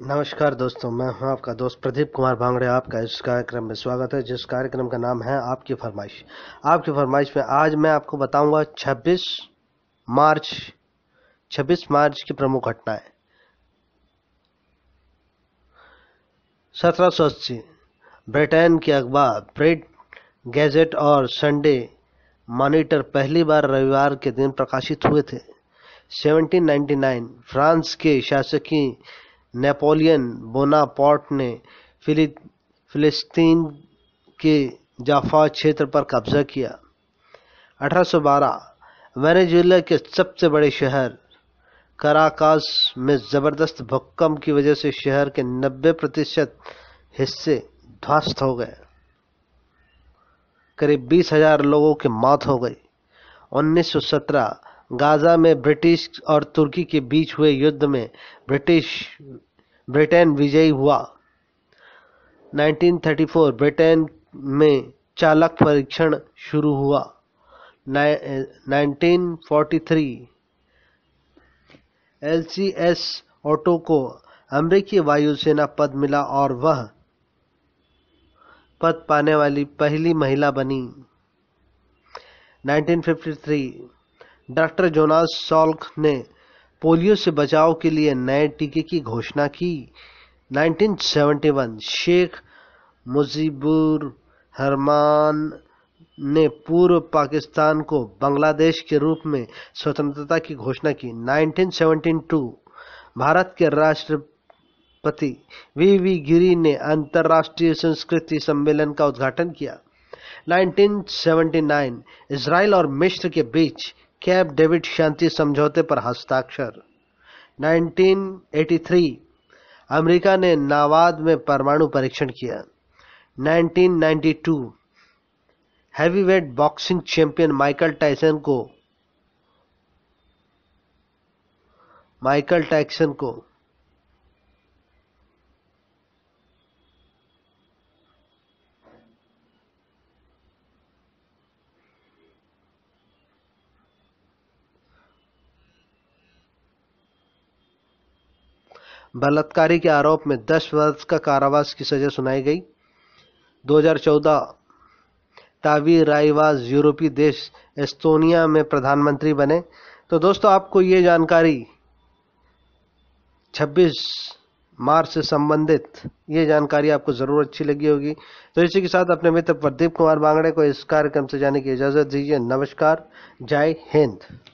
नमस्कार दोस्तों मैं हूं आपका दोस्त प्रदीप कुमार भांगड़े आपका इस कार्यक्रम में स्वागत है जिस कार्यक्रम का नाम है आपकी फरमाइश आपकी फरमाइश में आज मैं आपको बताऊंगा 26 मार्च 26 मार्च की प्रमुख घटनाएं सत्रह सौ अस्सी ब्रिटेन के अखबार ब्रिट गैजेट और संडे मॉनिटर पहली बार रविवार के दिन प्रकाशित हुए थे 1799 फ्रांस के शासकीय नेपोलियन बोनापोर्ट ने फिलि फिलिस्तीन के जाफा क्षेत्र पर कब्जा किया 1812 वेनेजुएला के सबसे बड़े शहर कराकास में ज़बरदस्त भूकंप की वजह से शहर के 90 प्रतिशत हिस्से ध्वस्त हो गए करीब बीस हजार लोगों की मौत हो गई 1917 गाज़ा में ब्रिटिश और तुर्की के बीच हुए युद्ध में ब्रिटिश ब्रिटेन विजयी हुआ 1934 ब्रिटेन में चालक परीक्षण शुरू हुआ 1943 एलसीएस ऑटो को अमेरिकी वायुसेना पद मिला और वह पद पाने वाली पहली महिला बनी 1953 डॉक्टर जोनास सॉल्क ने पोलियो से बचाव के लिए नए टीके की घोषणा की 1971 शेख मुजीबुर हरमान ने पूर्व पाकिस्तान को बांग्लादेश के रूप में स्वतंत्रता की घोषणा की 1972 भारत के राष्ट्रपति वी वी गिरी ने अंतर्राष्ट्रीय संस्कृति सम्मेलन का उद्घाटन किया 1979 इसराइल और मिश्र के बीच कैब डेविड शांति समझौते पर हस्ताक्षर 1983 अमेरिका ने नावाद में परमाणु परीक्षण किया 1992 heavyweight boxing champion Michael Tyson को माइकल टैक्सन को बलात्कारी के आरोप में 10 वर्ष का कारावास की सजा सुनाई गई 2014 तावी रायवाज यूरोपीय देश एस्तोनिया में प्रधानमंत्री बने तो दोस्तों आपको ये जानकारी 26 मार्च से संबंधित ये जानकारी आपको ज़रूर अच्छी लगी होगी तो इसी के साथ अपने मित्र प्रदीप कुमार बांगड़े को इस कार्यक्रम से जाने की इजाज़त दीजिए नमस्कार जय हिंद